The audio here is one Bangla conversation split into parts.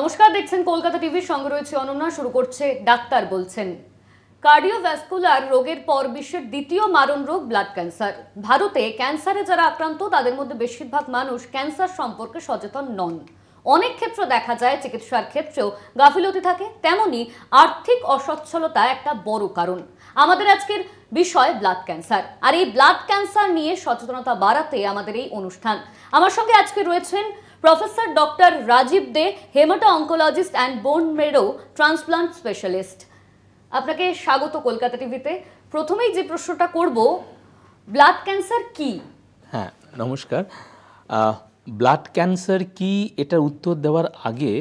নমস্কার দেখছেন কলকাতা টিভির সঙ্গে রয়েছে অনন্যা শুরু করছে ডাক্তার বলছেন কার্ডিওভ্যাসকুলার রোগের পর বিশ্বের দ্বিতীয় মারণ রোগ ব্লাড ক্যান্সার ভারতে ক্যান্সারে যারা আক্রান্ত তাদের মধ্যে বেশিরভাগ মানুষ ক্যান্সার সম্পর্কে সচেতন নন অনেক ক্ষেত্রে দেখা যায় চিকিৎসার ক্ষেত্রেও গাফিলতি থাকে তেমনি আর্থিক অসচ্ছলতা একটা বড় কারণ আমাদের আজকের বিষয় ব্লাড ক্যান্সার আর এই ব্লাড ক্যান্সার নিয়ে সচেতনতা বাড়াতে আমাদের এই অনুষ্ঠান আমার সঙ্গে আজকে রয়েছেন professor doctor Rajiv Dey hemato oncologist and bone marrow transplant specialist আপনাকে স্বাগত কলকাতা টিভিতে প্রথমেই যে প্রশ্নটা করব ব্লাড ক্যান্সার কি হ্যাঁ নমস্কার ব্লাড ক্যান্সার কি এটার উত্তর দেওয়ার আগে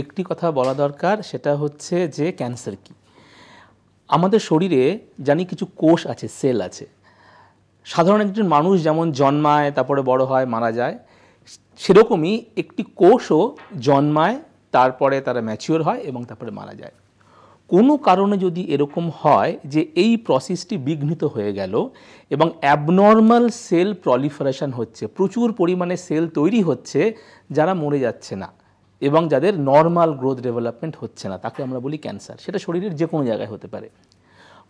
একটি কথা বলা দরকার সেটা হচ্ছে যে ক্যান্সার কী আমাদের শরীরে জানি কিছু কোষ আছে সেল আছে সাধারণ একজন মানুষ যেমন জন্মায় তারপরে বড় হয় মারা যায় সেরকমই একটি কোষও জন্মায় তারপরে তারা ম্যাচিওর হয় এবং তারপরে মারা যায় কোনো কারণে যদি এরকম হয় যে এই প্রসেসটি বিঘ্নিত হয়ে গেল এবং অ্যাবনর্মাল সেল প্রলিফারেশন হচ্ছে প্রচুর পরিমাণে সেল তৈরি হচ্ছে যারা মরে যাচ্ছে না এবং যাদের নর্মাল গ্রোথ ডেভেলপমেন্ট হচ্ছে না তাকে আমরা বলি ক্যান্সার সেটা শরীরের যে কোনো জায়গায় হতে পারে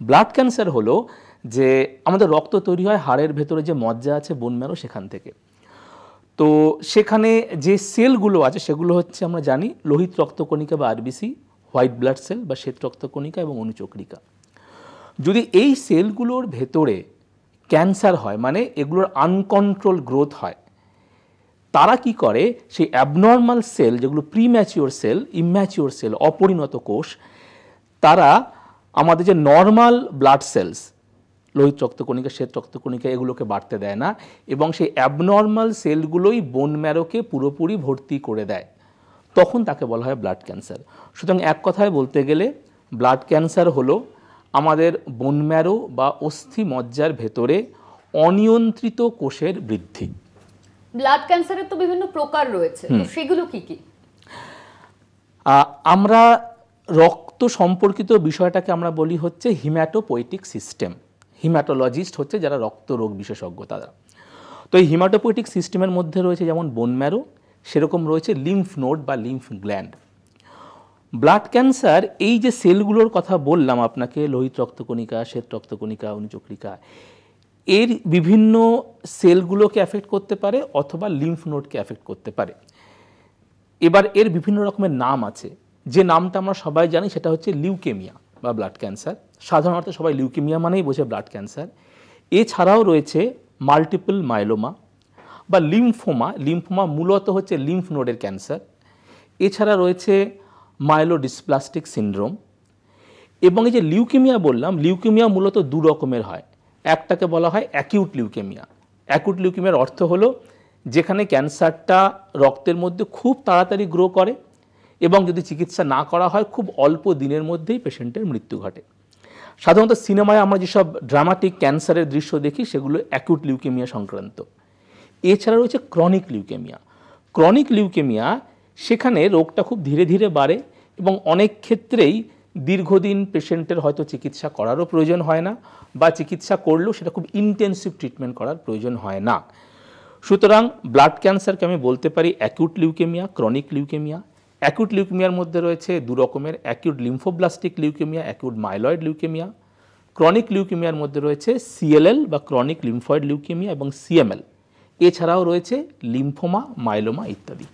ব্লাড ক্যান্সার হলো যে আমাদের রক্ত তৈরি হয় হাড়ের ভেতরে যে মজ্জা আছে বোন ম্যারো সেখান থেকে তো সেখানে যে সেলগুলো আছে সেগুলো হচ্ছে আমরা জানি লোহিত রক্তকণিকা বা আরবিসি হোয়াইট ব্লাড সেল বা শ্বেত রক্তকণিকা এবং অনুচক্রিকা যদি এই সেলগুলোর ভেতরে ক্যান্সার হয় মানে এগুলোর আনকন্ট্রোল গ্রোথ হয় তারা কি করে সেই অ্যাবনর্মাল সেল যেগুলো প্রিম্যাচিওর সেল ইম্যাচিওর সেল অপরিণত কোষ তারা আমাদের যে নর্মাল ব্লাড সেলস লোহিত রক্তকণিকা শ্বেত রক্তকণিকা এগুলোকে বাড়তে দেয় না এবং সেই অ্যাবনর্মাল সেলগুলোই বোন ম্যারোকে পুরোপুরি ভর্তি করে দেয় তখন তাকে বলা হয় ব্লাড ক্যান্সার সুতরাং এক কথায় বলতে গেলে ব্লাড ক্যান্সার হল আমাদের বোন ম্যারো বা অস্থি মজ্জার ভেতরে অনিয়ন্ত্রিত কোষের বৃদ্ধি ব্লাড ক্যান্সারের তো বিভিন্ন প্রকার রয়েছে সেগুলো কি কি আমরা রক্ত সম্পর্কিত বিষয়টাকে আমরা বলি হচ্ছে হিম্যাটোপোয়েটিক সিস্টেম হিম্যাটোলজিস্ট হচ্ছে যারা রক্ত রোগ বিশেষজ্ঞ তারা তো এই হিম্যাটোপোয়েটিক সিস্টেমের মধ্যে রয়েছে যেমন বোন ম্যারো সেরকম রয়েছে লিম্ফ নোড বা লিম্ফ গ্ল্যান্ড ব্লাড ক্যান্সার এই যে সেলগুলোর কথা বললাম আপনাকে লোহিত রক্তকণিকা শ্বেত রক্তকণিকা অনুচক্রিকা এর বিভিন্ন সেলগুলোকে অ্যাফেক্ট করতে পারে অথবা লিম্ফ নোডকে অ্যাফেক্ট করতে পারে এবার এর বিভিন্ন রকমের নাম আছে যে নামটা আমরা সবাই জানি সেটা হচ্ছে লিউকেমিয়া বা ব্লাড ক্যান্সার সাধারণত সবাই লিউকেমিয়া মানেই বোঝে ব্লাড ক্যান্সার এছাড়াও রয়েছে মাল্টিপল মাইলোমা বা লিম্ফোমা লিম্ফোমা মূলত হচ্ছে লিম্ফ নোডের ক্যান্সার এছাড়া রয়েছে মাইলোডিসপ্লাস্টিক সিন্ড্রোম এবং এই যে লিউকেমিয়া বললাম লিউকেমিয়া মূলত দু রকমের হয় একটাকে বলা হয় অ্যাকিউট লিউকেমিয়া অ্যাকুট লিউকেমিয়ার অর্থ হলো যেখানে ক্যান্সারটা রক্তের মধ্যে খুব তাড়াতাড়ি গ্রো করে এবং যদি চিকিৎসা না করা হয় খুব অল্প দিনের মধ্যেই পেশেন্টের মৃত্যু ঘটে সাধারণত সিনেমায় আমরা যেসব ড্রামাটিক ক্যান্সারের দৃশ্য দেখি সেগুলো অ্যাকিউট লিউকেমিয়া সংক্রান্ত এছাড়া রয়েছে ক্রনিক লিউকেমিয়া ক্রনিক লিউকেমিয়া সেখানে রোগটা খুব ধীরে ধীরে বাড়ে এবং অনেক ক্ষেত্রেই দীর্ঘদিন পেশেন্টের হয়তো চিকিৎসা করারও প্রয়োজন হয় না বা চিকিৎসা করলেও সেটা খুব ইন্টেন্সিভ ট্রিটমেন্ট করার প্রয়োজন হয় না সুতরাং ব্লাড ক্যান্সারকে আমি বলতে পারি acute leukaemia chronic leukaemia acute লিউকেমিয়ার মধ্যে রয়েছে দু রকমের acute lymphoblastic leukaemia acute myeloid leukaemia chronic লিউকেমিয়ার মধ্যে রয়েছে সিএলএল বা ক্রনিক লিম্ফয়েড লিউকেমিয়া এবং সিএমএল এছাড়াও রয়েছে লিম্ফোমা মাইলোমা ইত্যাদি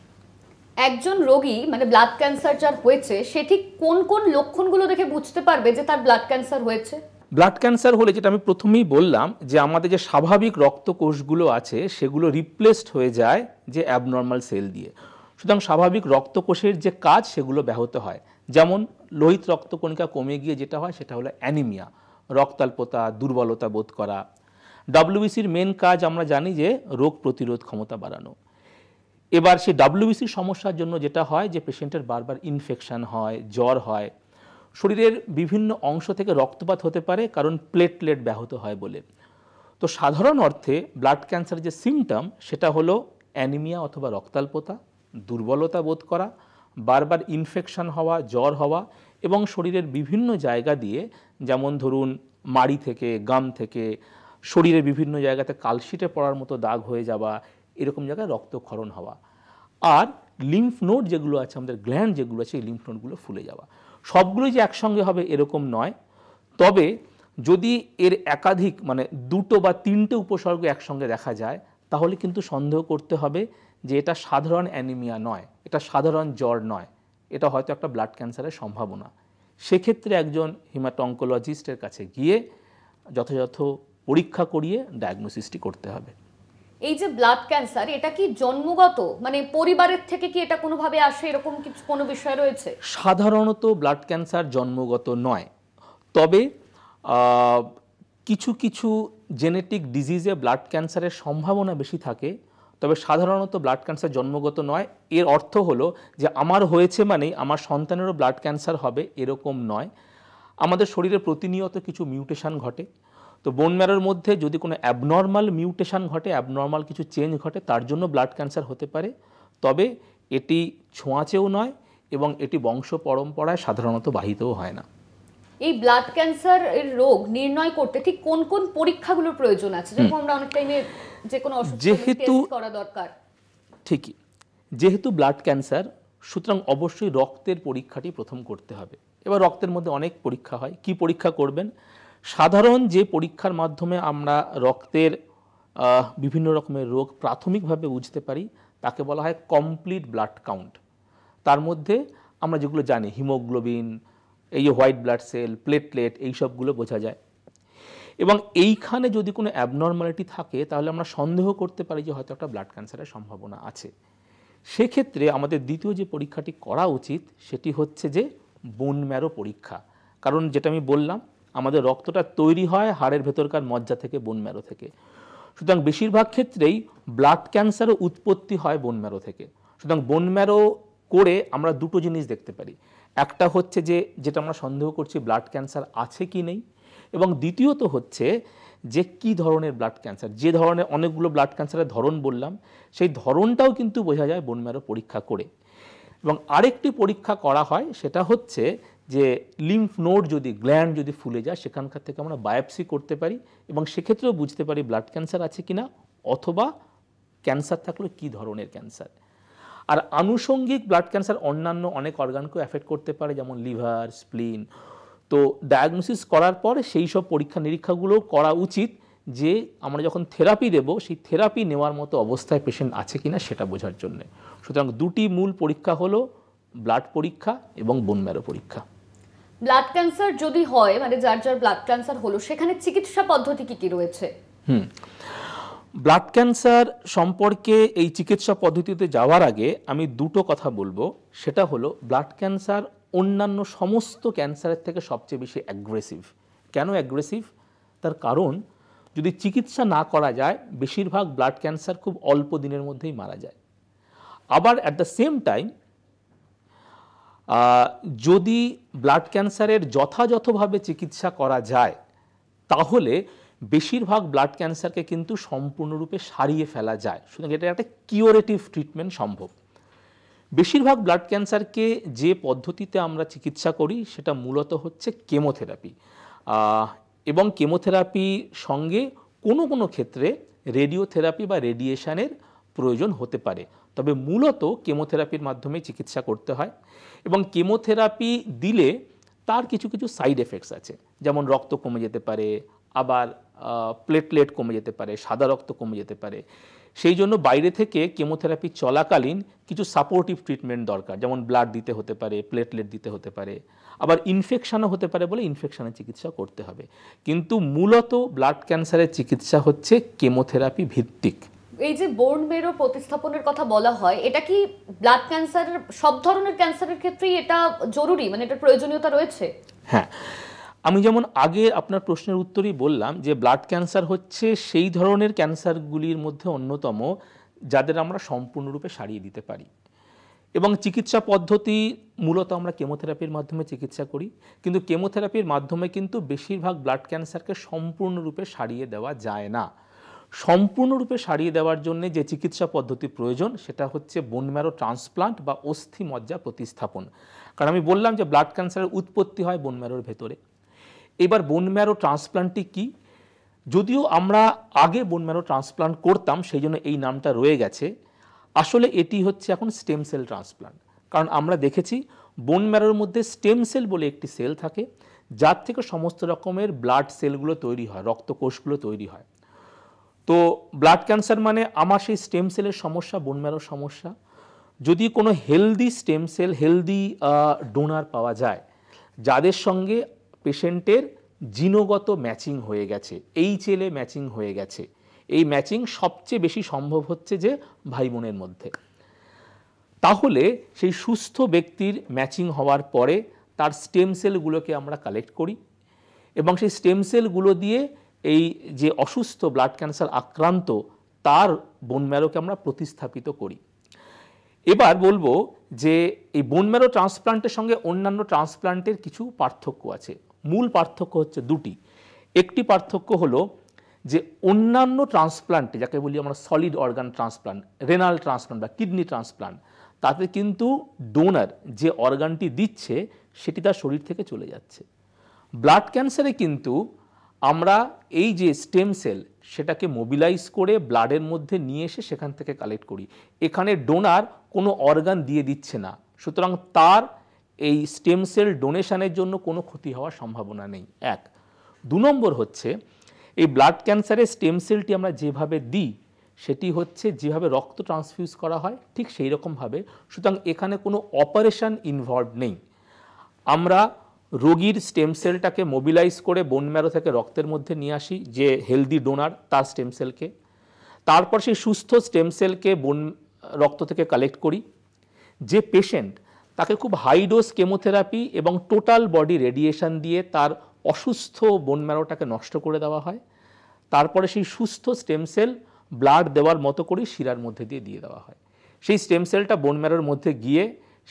একজন রোগী মানে ব্লাড ক্যান্সার যার হয়েছে সে ঠিক কোন কোন লক্ষণগুলো দেখে বুঝতে পারবে যে তার ব্লাড ক্যান্সার হয়েছে ব্লাড ক্যান্সার হলে যেটা আমি প্রথমেই বললাম যে আমাদের যে স্বাভাবিক রক্তকোষগুলো আছে সেগুলো রিপ্লেসড হয়ে যায় যে অ্যাবনর্মাল সেল দিয়ে সুতরাং স্বাভাবিক রক্তকোষের যে কাজ সেগুলো ব্যাহত হয় যেমন লোহিত রক্তকণিকা কমে গিয়ে যেটা হয় সেটা হলো অ্যানিমিয়া রক্তাল্পতা দুর্বলতা বোধ করা ডাব্লিউবিসির মেন কাজ আমরা জানি যে রোগ প্রতিরোধ ক্ষমতা বাড়ানো এবার সেই ডাব্লিউবিসি সমস্যার জন্য যেটা হয় যে পেশেন্টের বারবার ইনফেকশান হয় জ্বর হয় শরীরের বিভিন্ন অংশ থেকে রক্তপাত হতে পারে কারণ প্লেটলেট ব্যাহত হয় বলে তো সাধারণ অর্থে ব্লাড ক্যান্সার যে সিমটম সেটা হলো অ্যানিমিয়া অথবা রক্তাল্পতা দুর্বলতা বোধ করা বারবার ইনফেকশান হওয়া জ্বর হওয়া এবং শরীরের বিভিন্ন জায়গা দিয়ে যেমন ধরুন মাড়ি থেকে গাম থেকে শরীরের বিভিন্ন জায়গাতে কালশিটে পড়ার মতো দাগ হয়ে যাওয়া এরকম জায়গায় রক্তক্ষরণ হওয়া আর লিম্ফ নোড যেগুলো আছে আমাদের গ্ল্যান্ড যেগুলো আছে এই লিম্ফ নোডগুলো ফুলে যাওয়া সবগুলোই যে একসঙ্গে হবে এরকম নয় তবে যদি এর একাধিক মানে দুটো বা তিনটে উপসর্গ একসঙ্গে দেখা যায় তাহলে কিন্তু সন্দেহ করতে হবে যে এটা সাধারণ অ্যানিমিয়া নয় এটা সাধারণ জ্বর নয় এটা হয়তো একটা ব্লাড ক্যান্সারের সম্ভাবনা সেক্ষেত্রে একজন হিমাটঙ্কোলজিস্টের কাছে গিয়ে যথাযথ পরীক্ষা করিয়ে ডায়াগনোসিসটি করতে হবে এই যে ব্লাড ক্যান্সার এটা কি জন্মগত মানে পরিবারের থেকে কি এটা কোনোভাবে আসে এরকম কিছু কোনো বিষয় রয়েছে সাধারণত ব্লাড ক্যান্সার জন্মগত নয় তবে কিছু কিছু জেনেটিক ডিজিজে ব্লাড ক্যান্সারের সম্ভাবনা বেশি থাকে তবে সাধারণত ব্লাড ক্যান্সার জন্মগত নয় এর অর্থ হলো যে আমার হয়েছে মানেই আমার সন্তানেরও ব্লাড ক্যান্সার হবে এরকম নয় আমাদের শরীরে প্রতিনিয়ত কিছু মিউটেশন ঘটে তো বোন ম্যারোর মধ্যে যদি কোনো অ্যাবনর্মাল মিউটেশন ঘটে অ্যাবনর্মাল কিছু চেঞ্জ ঘটে তার জন্য ব্লাড ক্যান্সার হতে পারে তবে এটি ছোঁয়াচেও নয় এবং এটি বংশ পরম্পরায় সাধারণত বাহিতও হয় না এই ব্লাড ক্যান্সার এর রোগ নির্ণয় করতে ঠিক কোন কোন পরীক্ষাগুলোর প্রয়োজন আছে যেমন আমরা অনেক টাইমে যে কোনো যেহেতু করা দরকার ঠিকই যেহেতু ব্লাড ক্যান্সার সুতরাং অবশ্যই রক্তের পরীক্ষাটি প্রথম করতে হবে এবার রক্তের মধ্যে অনেক পরীক্ষা হয় কি পরীক্ষা করবেন সাধারণ যে পরীক্ষার মাধ্যমে আমরা রক্তের বিভিন্ন রকমের রোগ প্রাথমিকভাবে বুঝতে পারি তাকে বলা হয় কমপ্লিট ব্লাড কাউন্ট তার মধ্যে আমরা যেগুলো জানি হিমোগ্লোবিন এই হোয়াইট ব্লাড সেল প্লেটলেট এই সবগুলো বোঝা যায় এবং এইখানে যদি কোনো অ্যাবনর্মালিটি থাকে তাহলে আমরা সন্দেহ করতে পারি যে হয়তো একটা ব্লাড ক্যান্সারের সম্ভাবনা আছে সেক্ষেত্রে আমাদের দ্বিতীয় যে পরীক্ষাটি করা উচিত সেটি হচ্ছে যে বোন ম্যারো পরীক্ষা কারণ যেটা আমি বললাম আমাদের রক্তটা তৈরি হয় হাড়ের ভেতরকার মজ্জা থেকে বোন ম্যারো থেকে সুতরাং বেশিরভাগ ক্ষেত্রেই ব্লাড ক্যান্সারও উৎপত্তি হয় বোন ম্যারো থেকে সুতরাং বোন ম্যারো করে আমরা দুটো জিনিস দেখতে পারি একটা হচ্ছে যে যেটা আমরা সন্দেহ করছি ব্লাড ক্যান্সার আছে কি নেই এবং দ্বিতীয়ত হচ্ছে যে কি ধরনের ব্লাড ক্যান্সার যে ধরনের অনেকগুলো ব্লাড ক্যান্সারের ধরন বললাম সেই ধরনটাও কিন্তু বোঝা যায় বোন ম্যারো পরীক্ষা করে এবং আরেকটি পরীক্ষা করা হয় সেটা হচ্ছে যে লিম্ফ নোড যদি গ্ল্যান্ড যদি ফুলে যায় সেখানকার থেকে আমরা বায়োপসি করতে পারি এবং সেক্ষেত্রেও বুঝতে পারি ব্লাড ক্যান্সার আছে কি না অথবা ক্যান্সার থাকলে কি ধরনের ক্যান্সার আর আনুষঙ্গিক ব্লাড ক্যান্সার অন্যান্য অনেক অর্গানকেও অ্যাফেক্ট করতে পারে যেমন লিভার স্প্লিন তো ডায়াগনোসিস করার পর সেই সব পরীক্ষা নিরীক্ষাগুলোও করা উচিত যে আমরা যখন থেরাপি দেব সেই থেরাপি নেওয়ার মতো অবস্থায় পেশেন্ট আছে কি না সেটা বোঝার জন্যে সুতরাং দুটি মূল পরীক্ষা হলো ব্লাড পরীক্ষা এবং বোন ম্যারো পরীক্ষা ব্লাড ক্যান্সার যদি হয় মানে যার যার ব্লাড ক্যান্সার হলো সেখানে চিকিৎসা পদ্ধতি কি কি রয়েছে হুম ব্লাড ক্যান্সার সম্পর্কে এই চিকিৎসা পদ্ধতিতে যাওয়ার আগে আমি দুটো কথা বলবো সেটা হলো ব্লাড ক্যান্সার অন্যান্য সমস্ত ক্যান্সারের থেকে সবচেয়ে বেশি অ্যাগ্রেসিভ কেন অ্যাগ্রেসিভ তার কারণ যদি চিকিৎসা না করা যায় বেশিরভাগ ব্লাড ক্যান্সার খুব অল্প দিনের মধ্যেই মারা যায় আবার অ্যাট দ্য সেম টাইম যদি ব্লাড ক্যান্সারের যথাযথভাবে চিকিৎসা করা যায় তাহলে বেশিরভাগ ব্লাড ক্যান্সারকে কিন্তু সম্পূর্ণরূপে সারিয়ে ফেলা যায় সুতরাং এটা একটা কিওরেটিভ ট্রিটমেন্ট সম্ভব বেশিরভাগ ব্লাড ক্যান্সারকে যে পদ্ধতিতে আমরা চিকিৎসা করি সেটা মূলত হচ্ছে কেমোথেরাপি এবং কেমোথেরাপি সঙ্গে কোনো কোনো ক্ষেত্রে রেডিওথেরাপি বা রেডিয়েশানের প্রয়োজন হতে পারে তবে মূলত কেমোথেরাপির মাধ্যমে চিকিৎসা করতে হয় এবং কেমোথেরাপি দিলে তার কিছু কিছু সাইড এফেক্টস আছে যেমন রক্ত কমে যেতে পারে আবার প্লেটলেট কমে যেতে পারে সাদা রক্ত কমে যেতে পারে সেই জন্য বাইরে থেকে কেমোথেরাপি চলাকালীন কিছু সাপোর্টিভ ট্রিটমেন্ট দরকার যেমন ব্লাড দিতে হতে পারে প্লেটলেট দিতে হতে পারে আবার ইনফেকশানও হতে পারে বলে ইনফেকশানের চিকিৎসা করতে হবে কিন্তু মূলত ব্লাড ক্যান্সারের চিকিৎসা হচ্ছে কেমোথেরাপি ভিত্তিক এই যে বোন মেরো প্রতিস্থাপনের কথা বলা হয় এটা কি ব্লাড ক্যান্সারের সব ধরনের ক্যান্সারের ক্ষেত্রেই এটা জরুরি মানে এটার প্রয়োজনীয়তা রয়েছে হ্যাঁ আমি যেমন আগে আপনার প্রশ্নের উত্তরই বললাম যে ব্লাড ক্যান্সার হচ্ছে সেই ধরনের ক্যান্সারগুলির মধ্যে অন্যতম যাদের আমরা সম্পূর্ণরূপে সারিয়ে দিতে পারি এবং চিকিৎসা পদ্ধতি মূলত আমরা কেমোথেরাপির মাধ্যমে চিকিৎসা করি কিন্তু কেমোথেরাপির মাধ্যমে কিন্তু বেশিরভাগ ব্লাড ক্যান্সারকে সম্পূর্ণরূপে সারিয়ে দেওয়া যায় না সম্পূর্ণরূপে সারিয়ে দেওয়ার জন্য যে চিকিৎসা পদ্ধতি প্রয়োজন সেটা হচ্ছে বোনম্যারো ম্যারো ট্রান্সপ্লান্ট বা অস্থি মজ্জা প্রতিস্থাপন কারণ আমি বললাম যে ব্লাড ক্যান্সারের উৎপত্তি হয় বোনম্যারোর ম্যারোর ভেতরে এবার বোনম্যারো ম্যারো ট্রান্সপ্লান্টটি কী যদিও আমরা আগে বোনম্যারো ম্যারো ট্রান্সপ্লান্ট করতাম সেই জন্য এই নামটা রয়ে গেছে আসলে এটি হচ্ছে এখন স্টেম সেল ট্রান্সপ্লান্ট কারণ আমরা দেখেছি বোনম্যারোর ম্যারোর মধ্যে স্টেম সেল বলে একটি সেল থাকে যার থেকে সমস্ত রকমের ব্লাড সেলগুলো তৈরি হয় রক্তকোষগুলো তৈরি হয় তো ব্লাড ক্যান্সার মানে আমার সেই স্টেম সেলের সমস্যা বোনম্যারোর সমস্যা যদি কোনো healthy stem cell healthy donor পাওয়া যায় যাদের সঙ্গে পেশেন্টের জিনগত ম্যাচিং হয়ে গেছে এই চেলে ম্যাচিং হয়ে গেছে এই ম্যাচিং সবচেয়ে বেশি সম্ভব হচ্ছে যে ভাই বোনের মধ্যে তাহলে সেই সুস্থ ব্যক্তির ম্যাচিং হওয়ার পরে তার স্টেম সেলগুলোকে আমরা কালেক্ট করি এবং সেই স্টেম সেলগুলো দিয়ে এই যে অসুস্থ ব্লাড ক্যান্সার আক্রান্ত তার বোন ম্যারোকে আমরা প্রতিস্থাপিত করি এবার বলবো যে এই বোন ম্যারো ট্রান্সপ্লান্টের সঙ্গে অন্যান্য ট্রান্সপ্লান্টের কিছু পার্থক্য আছে মূল পার্থক্য হচ্ছে দুটি একটি পার্থক্য হল যে অন্যান্য ট্রান্সপ্লান্টে যাকে বলি আমরা solid organ transplant renal transplant বা কিডনি ট্রান্সপ্লান্ট তাতে কিন্তু ডোনার যে অর্গানটি দিচ্ছে সেটি তার শরীর থেকে চলে যাচ্ছে ব্লাড ক্যান্সারে কিন্তু আমরা এই যে স্টেম সেল সেটাকে মোবিলাইজ করে ব্লাডের মধ্যে নিয়ে এসে সেখান থেকে কালেক্ট করি এখানে ডোনার কোনো অর্গান দিয়ে দিচ্ছে না সুতরাং তার এই স্টেম সেল ডোনেশনের জন্য কোনো ক্ষতি হওয়ার সম্ভাবনা নেই এক দু নম্বর হচ্ছে এই ব্লাড ক্যান্সারের স্টেম সেলটি আমরা যেভাবে দিই সেটি হচ্ছে যেভাবে রক্ত ট্রান্সফিউজ করা হয় ঠিক সেই রকমভাবে সুতরাং এখানে কোনো অপারেশান ইনভলভ নেই আমরা রোগীর স্টেম সেলটাকে মোবিলাইজ করে বোন ম্যারো থেকে রক্তের মধ্যে নিয়ে আসি যে হেলদি ডোনার তার স্টেম সেলকে তারপর সেই সুস্থ স্টেম সেলকে বোন রক্ত থেকে কালেক্ট করি যে পেশেন্ট তাকে খুব হাই ডোজ কেমোথেরাপি এবং টোটাল বডি রেডিয়েশন দিয়ে তার অসুস্থ বোন ম্যারোটাকে নষ্ট করে দেওয়া হয় তারপরে সেই সুস্থ স্টেম সেল ব্লাড দেওয়ার মতো করে শিরার মধ্যে দিয়ে দিয়ে দেওয়া হয় সেই স্টেম সেলটা বোন ম্যারোর মধ্যে গিয়ে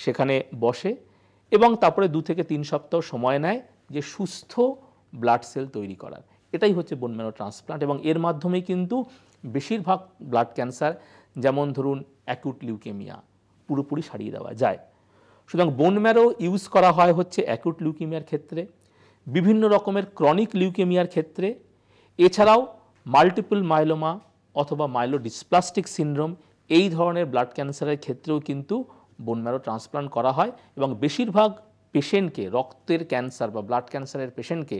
সেখানে বসে এবং তারপরে দু থেকে তিন সপ্তাহ সময় নেয় যে সুস্থ ব্লাড সেল তৈরি করার এটাই হচ্ছে বোনম্যানো ট্রান্সপ্লান্ট এবং এর মাধ্যমে কিন্তু বেশিরভাগ ব্লাড ক্যান্সার যেমন ধরুন অ্যাকুট লিউকেমিয়া পুরোপুরি সারিয়ে দেওয়া যায় সুতরাং বোন ইউজ করা হয় হচ্ছে অ্যাকুট লিউকেমিয়ার ক্ষেত্রে বিভিন্ন রকমের ক্রনিক লিউকেমিয়ার ক্ষেত্রে এছাড়াও মাল্টিপল মাইলোমা অথবা মাইলোডিসপ্লাস্টিক সিনড্রোম এই ধরনের ব্লাড ক্যান্সারের ক্ষেত্রেও কিন্তু বোন ম্যারো ট্রান্সপ্লান্ট করা হয় এবং বেশিরভাগ পেশেন্টকে রক্তের ক্যান্সার বা ব্লাড ক্যান্সারের পেশেন্টকে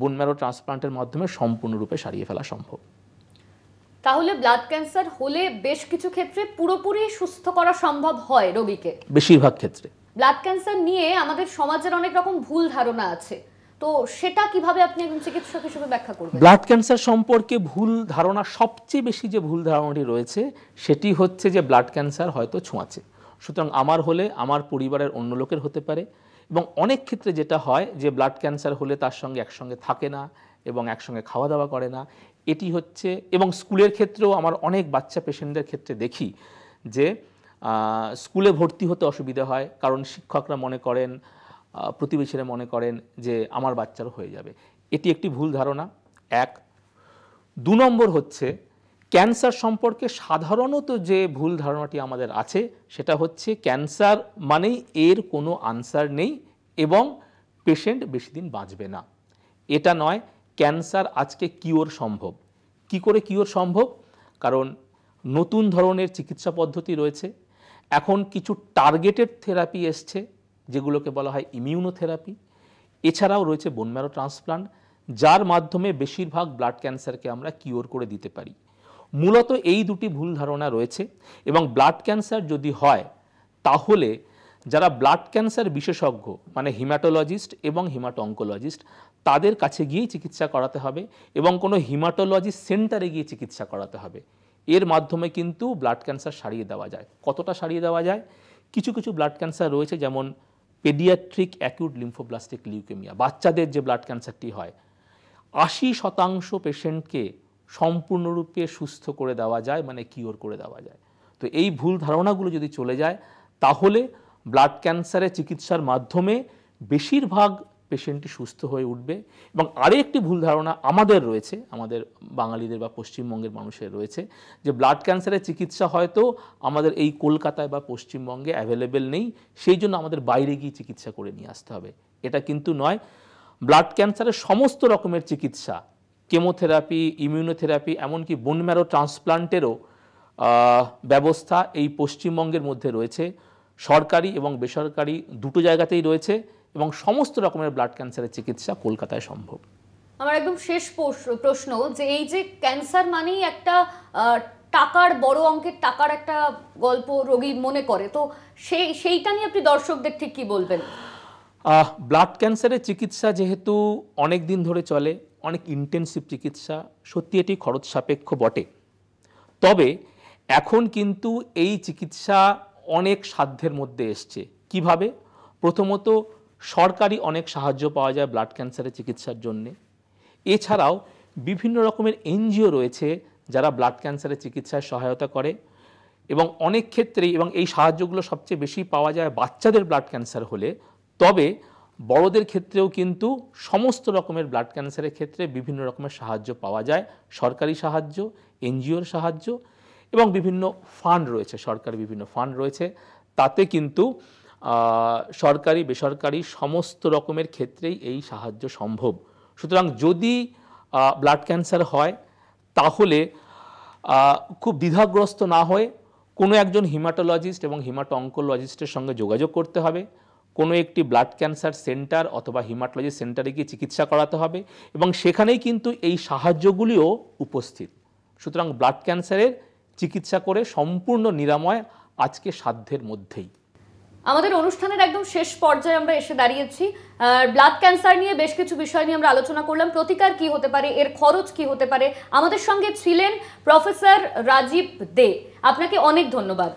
বোন ম্যারো ট্রান্সপ্লান্টের মাধ্যমে সম্পূর্ণরূপে সারিয়ে ফেলা সম্ভব তাহলে ব্লাড ক্যান্সার হলে বেশ কিছু ক্ষেত্রে পুরোপুরি সুস্থ করা সম্ভব হয় রোগীকে বেশিরভাগ ক্ষেত্রে ব্লাড ক্যান্সার নিয়ে আমাদের সমাজের অনেক রকম ভুল ধারণা আছে তো সেটা কিভাবে আপনি একজন চিকিৎসক হিসেবে ব্যাখ্যা করবেন ব্লাড ক্যান্সার সম্পর্কে ভুল ধারণা সবচেয়ে বেশি যে ভুল ধারণাটি রয়েছে সেটি হচ্ছে যে ব্লাড ক্যান্সার হয়তো ছোঁয়াচে সুতরাং আমার হলে আমার পরিবারের অন্য লোকের হতে পারে এবং অনেক ক্ষেত্রে যেটা হয় যে ব্লাড ক্যান্সার হলে তার সঙ্গে একসঙ্গে থাকে না এবং একসঙ্গে খাওয়া দাওয়া করে না এটি হচ্ছে এবং স্কুলের ক্ষেত্রেও আমার অনেক বাচ্চা পেশেন্টদের ক্ষেত্রে দেখি যে স্কুলে ভর্তি হতে অসুবিধা হয় কারণ শিক্ষকরা মনে করেন প্রতিবেশীরা মনে করেন যে আমার বাচ্চারও হয়ে যাবে এটি একটি ভুল ধারণা এক দু নম্বর হচ্ছে ক্যান্সার সম্পর্কে সাধারণত যে ভুল ধারণাটি আমাদের আছে সেটা হচ্ছে ক্যান্সার মানেই এর কোনো আনসার নেই এবং পেশেন্ট বেশি দিন বাঁচবে না এটা নয় ক্যান্সার আজকে কিওর সম্ভব কি করে কিওর সম্ভব কারণ নতুন ধরনের চিকিৎসা পদ্ধতি রয়েছে এখন কিছু টার্গেটেড থেরাপি এসছে যেগুলোকে বলা হয় ইমিউনোথেরাপি এছাড়াও রয়েছে বোনম্যারো ট্রান্সপ্লান্ট যার মাধ্যমে বেশিরভাগ ব্লাড ক্যান্সারকে আমরা কিওর করে দিতে পারি মূলত এই দুটি ভুল ধারণা রয়েছে এবং ব্লাড ক্যান্সার যদি হয় তাহলে যারা ব্লাড ক্যান্সার বিশেষজ্ঞ মানে হিম্যাটোলজিস্ট এবং হিমাটোঅঙ্কোলজিস্ট তাদের কাছে গিয়েই চিকিৎসা করাতে হবে এবং কোনো হিমাটোলজি সেন্টারে গিয়ে চিকিৎসা করাতে হবে এর মাধ্যমে কিন্তু ব্লাড ক্যান্সার সারিয়ে দেওয়া যায় কতটা সারিয়ে দেওয়া যায় কিছু কিছু ব্লাড ক্যান্সার রয়েছে যেমন পেডিয়াট্রিক অ্যাকিউট লিম্ফোব্লাস্টিক লিউকেমিয়া বাচ্চাদের যে ব্লাড ক্যান্সারটি হয় আশি শতাংশ পেশেন্টকে সম্পূর্ণরূপে সুস্থ করে দেওয়া যায় মানে কিওর করে দেওয়া যায় তো এই ভুল ধারণাগুলো যদি চলে যায় তাহলে ব্লাড ক্যান্সারের চিকিৎসার মাধ্যমে বেশিরভাগ পেশেন্টটি সুস্থ হয়ে উঠবে এবং আরেকটি একটি ভুল ধারণা আমাদের রয়েছে আমাদের বাঙালিদের বা পশ্চিমবঙ্গের মানুষের রয়েছে যে ব্লাড ক্যান্সারের চিকিৎসা হয়তো আমাদের এই কলকাতায় বা পশ্চিমবঙ্গে অ্যাভেলেবেল নেই সেই জন্য আমাদের বাইরে গিয়ে চিকিৎসা করে নিয়ে আসতে হবে এটা কিন্তু নয় ব্লাড ক্যান্সারের সমস্ত রকমের চিকিৎসা কেমোথেরাপি ইমিউনোথেরাপি এমনকি বনম্যারো ট্রান্সপ্লান্টেরও ব্যবস্থা এই পশ্চিমবঙ্গের মধ্যে রয়েছে সরকারি এবং বেসরকারি দুটো জায়গাতেই রয়েছে এবং সমস্ত রকমের ব্লাড ক্যান্সারের চিকিৎসা কলকাতায় সম্ভব আমার একদম শেষ প্রশ্ন যে এই যে ক্যান্সার মানেই একটা টাকার বড় অঙ্কের টাকার একটা গল্প রোগী মনে করে তো সেই সেইটা নিয়ে আপনি দর্শকদের ঠিক কি বলবেন ব্লাড ক্যান্সারের চিকিৎসা যেহেতু অনেক দিন ধরে চলে অনেক ইন্টেন্সিভ চিকিৎসা সত্যি এটি খরচ সাপেক্ষ বটে তবে এখন কিন্তু এই চিকিৎসা অনেক সাধ্যের মধ্যে এসছে কিভাবে প্রথমত সরকারি অনেক সাহায্য পাওয়া যায় ব্লাড ক্যান্সারের চিকিৎসার জন্যে এছাড়াও বিভিন্ন রকমের এনজিও রয়েছে যারা ব্লাড ক্যান্সারের চিকিৎসায় সহায়তা করে এবং অনেক ক্ষেত্রেই এবং এই সাহায্যগুলো সবচেয়ে বেশি পাওয়া যায় বাচ্চাদের ব্লাড ক্যান্সার হলে তবে বড়দের ক্ষেত্রেও কিন্তু সমস্ত রকমের ব্লাড ক্যান্সারের ক্ষেত্রে বিভিন্ন রকমের সাহায্য পাওয়া যায় সরকারি সাহায্য এনজিওর সাহায্য এবং বিভিন্ন ফান্ড রয়েছে সরকারি বিভিন্ন ফান্ড রয়েছে তাতে কিন্তু সরকারি বেসরকারি সমস্ত রকমের ক্ষেত্রেই এই সাহায্য সম্ভব সুতরাং যদি ব্লাড ক্যান্সার হয় তাহলে খুব দ্বিধাগ্রস্ত না হয়ে কোনো একজন হিমাটোলজিস্ট এবং হিমাটো অঙ্কোলজিস্টের সঙ্গে যোগাযোগ করতে হবে কোনো একটি ব্লাড ক্যান্সার সেন্টার অথবা হিমাটোলজি সেন্টারে গিয়ে চিকিৎসা করাতে হবে এবং সেখানেই কিন্তু এই সাহায্যগুলিও উপস্থিত সুতরাং ব্লাড ক্যান্সারের চিকিৎসা করে সম্পূর্ণ নিরাময় আজকে সাধ্যের মধ্যেই আমাদের অনুষ্ঠানের একদম শেষ পর্যায়ে আমরা এসে দাঁড়িয়েছি ব্লাড ক্যান্সার নিয়ে বেশ কিছু বিষয় নিয়ে আমরা আলোচনা করলাম প্রতিকার কি হতে পারে এর খরচ কি হতে পারে আমাদের সঙ্গে ছিলেন প্রফেসর রাজীব দে আপনাকে অনেক ধন্যবাদ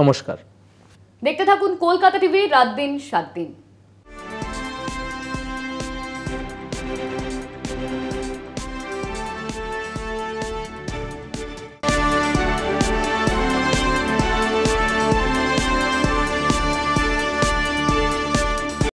নমস্কার দেখতে থাকুন কলকাতা টিভি রাত দিন সাত দিন